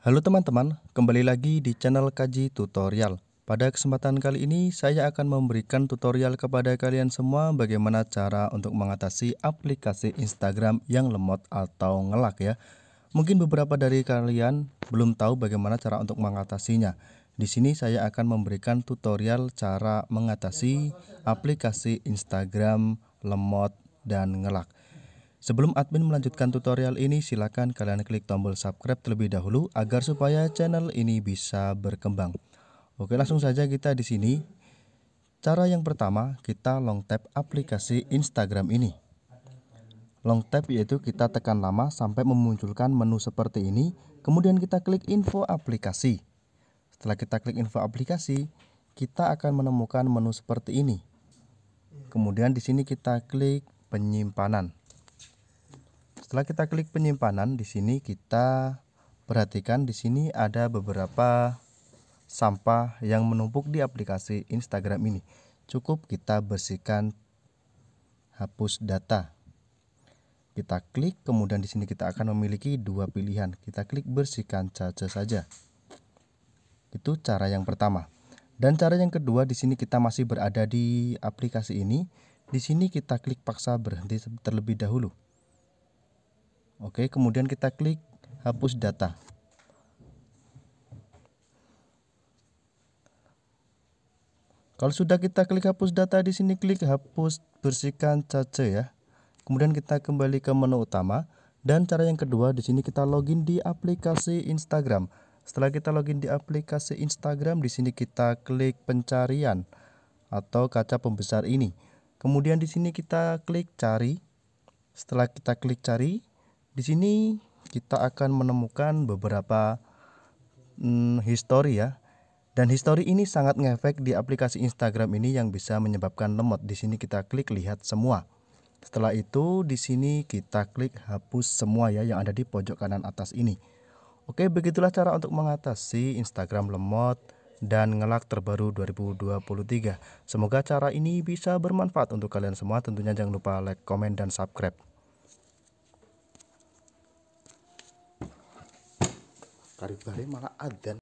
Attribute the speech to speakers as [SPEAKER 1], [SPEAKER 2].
[SPEAKER 1] Halo teman-teman, kembali lagi di channel Kaji Tutorial. Pada kesempatan kali ini, saya akan memberikan tutorial kepada kalian semua bagaimana cara untuk mengatasi aplikasi Instagram yang lemot atau ngelak ya. Mungkin beberapa dari kalian belum tahu bagaimana cara untuk mengatasinya. Di sini saya akan memberikan tutorial cara mengatasi aplikasi Instagram lemot dan ngelak. Sebelum admin melanjutkan tutorial ini, silakan kalian klik tombol subscribe terlebih dahulu agar supaya channel ini bisa berkembang. Oke, langsung saja kita di sini. Cara yang pertama, kita long tap aplikasi Instagram ini. Long tap yaitu kita tekan lama sampai memunculkan menu seperti ini, kemudian kita klik info aplikasi. Setelah kita klik info aplikasi, kita akan menemukan menu seperti ini. Kemudian di sini kita klik penyimpanan. Setelah kita klik penyimpanan di sini kita perhatikan di sini ada beberapa sampah yang menumpuk di aplikasi Instagram ini. Cukup kita bersihkan hapus data. Kita klik kemudian di sini kita akan memiliki dua pilihan. Kita klik bersihkan saja saja. Itu cara yang pertama. Dan cara yang kedua di sini kita masih berada di aplikasi ini. Di sini kita klik paksa berhenti terlebih dahulu. Oke, kemudian kita klik hapus data. Kalau sudah kita klik hapus data di sini klik hapus bersihkan cache ya. Kemudian kita kembali ke menu utama dan cara yang kedua di sini kita login di aplikasi Instagram. Setelah kita login di aplikasi Instagram di sini kita klik pencarian atau kaca pembesar ini. Kemudian di sini kita klik cari. Setelah kita klik cari, di sini kita akan menemukan beberapa hmm, histori ya. Dan histori ini sangat ngefek di aplikasi Instagram ini yang bisa menyebabkan lemot. Di sini kita klik lihat semua. Setelah itu di sini kita klik hapus semua ya yang ada di pojok kanan atas ini. Oke, begitulah cara untuk mengatasi Instagram lemot dan ngelak terbaru 2023. Semoga cara ini bisa bermanfaat untuk kalian semua. Tentunya jangan lupa like, komen, dan subscribe. qarib bahari malah adzan